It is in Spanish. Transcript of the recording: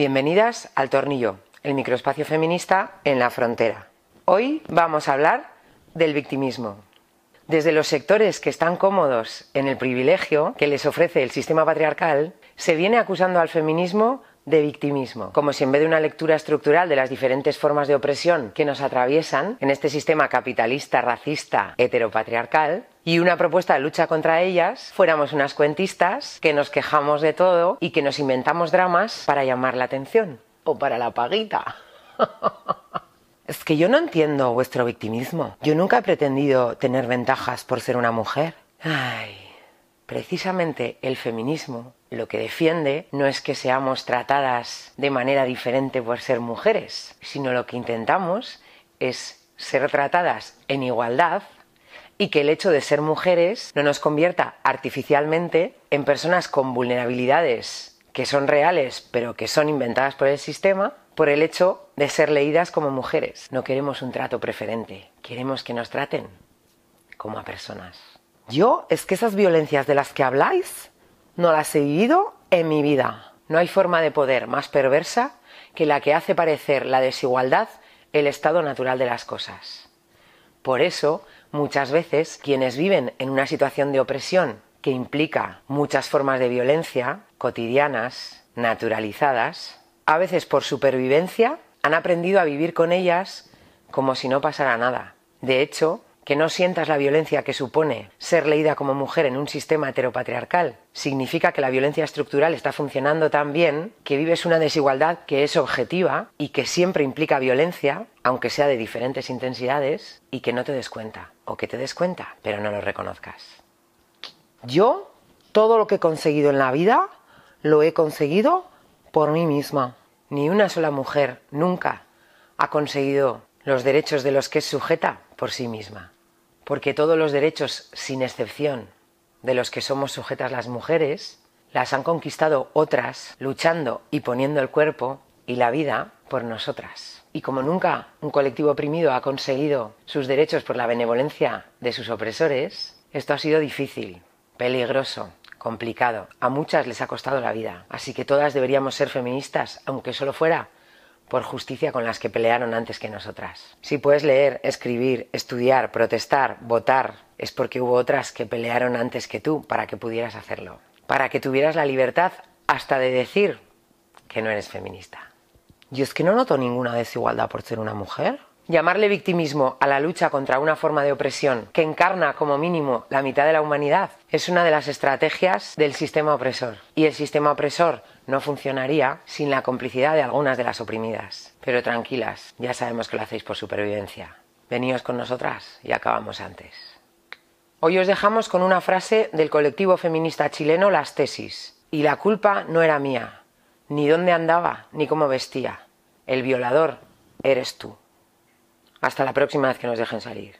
Bienvenidas al Tornillo, el microespacio feminista en la frontera. Hoy vamos a hablar del victimismo. Desde los sectores que están cómodos en el privilegio que les ofrece el sistema patriarcal, se viene acusando al feminismo de victimismo. Como si en vez de una lectura estructural de las diferentes formas de opresión que nos atraviesan en este sistema capitalista, racista, heteropatriarcal, y una propuesta de lucha contra ellas, fuéramos unas cuentistas que nos quejamos de todo y que nos inventamos dramas para llamar la atención o para la paguita. es que yo no entiendo vuestro victimismo. Yo nunca he pretendido tener ventajas por ser una mujer. Ay, precisamente el feminismo lo que defiende no es que seamos tratadas de manera diferente por ser mujeres, sino lo que intentamos es ser tratadas en igualdad y que el hecho de ser mujeres no nos convierta artificialmente en personas con vulnerabilidades que son reales pero que son inventadas por el sistema por el hecho de ser leídas como mujeres. No queremos un trato preferente, queremos que nos traten como a personas. Yo es que esas violencias de las que habláis no las he vivido en mi vida. No hay forma de poder más perversa que la que hace parecer la desigualdad el estado natural de las cosas. Por eso, muchas veces, quienes viven en una situación de opresión que implica muchas formas de violencia cotidianas, naturalizadas, a veces por supervivencia, han aprendido a vivir con ellas como si no pasara nada. De hecho, que no sientas la violencia que supone ser leída como mujer en un sistema heteropatriarcal, significa que la violencia estructural está funcionando tan bien que vives una desigualdad que es objetiva y que siempre implica violencia, aunque sea de diferentes intensidades, y que no te des cuenta, o que te des cuenta, pero no lo reconozcas. Yo, todo lo que he conseguido en la vida, lo he conseguido por mí misma. Ni una sola mujer nunca ha conseguido los derechos de los que es sujeta por sí misma, porque todos los derechos, sin excepción, de los que somos sujetas las mujeres, las han conquistado otras, luchando y poniendo el cuerpo y la vida por nosotras. Y como nunca un colectivo oprimido ha conseguido sus derechos por la benevolencia de sus opresores, esto ha sido difícil, peligroso, complicado. A muchas les ha costado la vida. Así que todas deberíamos ser feministas, aunque solo fuera por justicia con las que pelearon antes que nosotras. Si puedes leer, escribir, estudiar, protestar, votar, es porque hubo otras que pelearon antes que tú para que pudieras hacerlo, para que tuvieras la libertad hasta de decir que no eres feminista. Y es que no noto ninguna desigualdad por ser una mujer. Llamarle victimismo a la lucha contra una forma de opresión que encarna como mínimo la mitad de la humanidad es una de las estrategias del sistema opresor. Y el sistema opresor no funcionaría sin la complicidad de algunas de las oprimidas. Pero tranquilas, ya sabemos que lo hacéis por supervivencia. Veníos con nosotras y acabamos antes. Hoy os dejamos con una frase del colectivo feminista chileno Las Tesis. Y la culpa no era mía, ni dónde andaba, ni cómo vestía. El violador eres tú. Hasta la próxima vez que nos dejen salir.